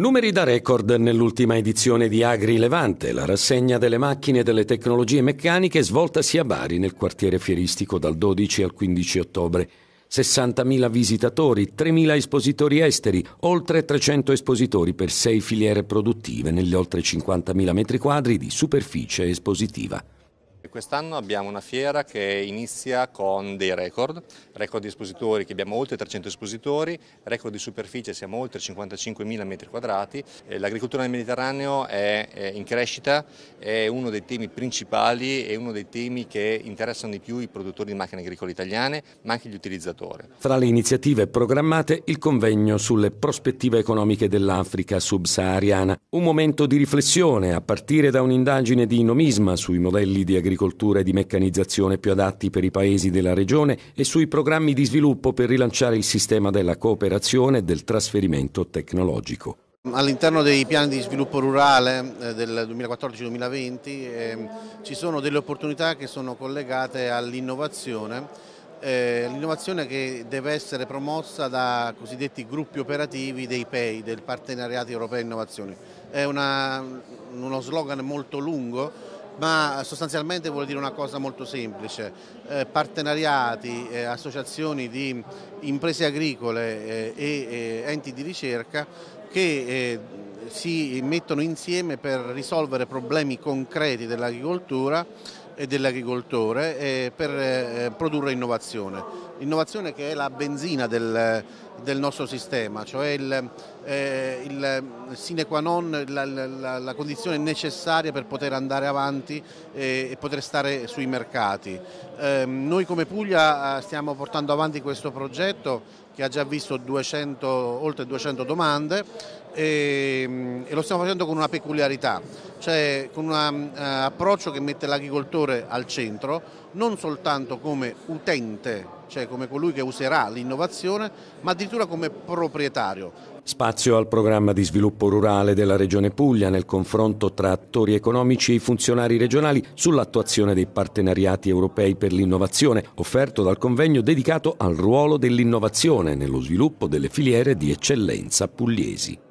Numeri da record nell'ultima edizione di Agri Levante, la rassegna delle macchine e delle tecnologie meccaniche svoltasi a Bari nel quartiere fieristico dal 12 al 15 ottobre. 60.000 visitatori, 3.000 espositori esteri, oltre 300 espositori per sei filiere produttive negli oltre 50.000 metri quadri di superficie espositiva. Quest'anno abbiamo una fiera che inizia con dei record, record di espositori che abbiamo oltre 300 espositori, record di superficie siamo oltre 55.000 metri quadrati. Eh, l'agricoltura nel Mediterraneo è in crescita, è uno dei temi principali e uno dei temi che interessano di più i produttori di macchine agricole italiane ma anche gli utilizzatori. Fra le iniziative programmate il convegno sulle prospettive economiche dell'Africa subsahariana, un momento di riflessione a partire da un'indagine di nomisma sui modelli di agricoltura agricoltura e di meccanizzazione più adatti per i paesi della regione e sui programmi di sviluppo per rilanciare il sistema della cooperazione e del trasferimento tecnologico. All'interno dei piani di sviluppo rurale eh, del 2014-2020 eh, ci sono delle opportunità che sono collegate all'innovazione, eh, l'innovazione che deve essere promossa da cosiddetti gruppi operativi dei PEI, del Partenariato Europeo Innovazione. È una, uno slogan molto lungo ma sostanzialmente vuol dire una cosa molto semplice, eh, partenariati, eh, associazioni di imprese agricole eh, e eh, enti di ricerca che eh, si mettono insieme per risolvere problemi concreti dell'agricoltura e dell'agricoltore eh, per eh, produrre innovazione. Innovazione che è la benzina del, del nostro sistema, cioè il, eh, il sine qua non, la, la, la, condizione necessaria per poter andare avanti e, eh, e poter stare sui mercati. Ehm, noi come Puglia stiamo portando avanti questo progetto che ha già visto 200, oltre 200 domande e, ehm, e, lo stiamo facendo con una peculiarità, cioè con un uh, eh, approccio che mette l'agricoltore al centro, non soltanto come utente, cioè come colui che userà l'innovazione, ma addirittura come proprietario. Spazio al programma di sviluppo rurale della Regione Puglia nel confronto tra attori economici e funzionari regionali sull'attuazione dei partenariati europei per l'innovazione, offerto dal convegno dedicato al ruolo dell'innovazione nello sviluppo delle filiere di eccellenza pugliesi.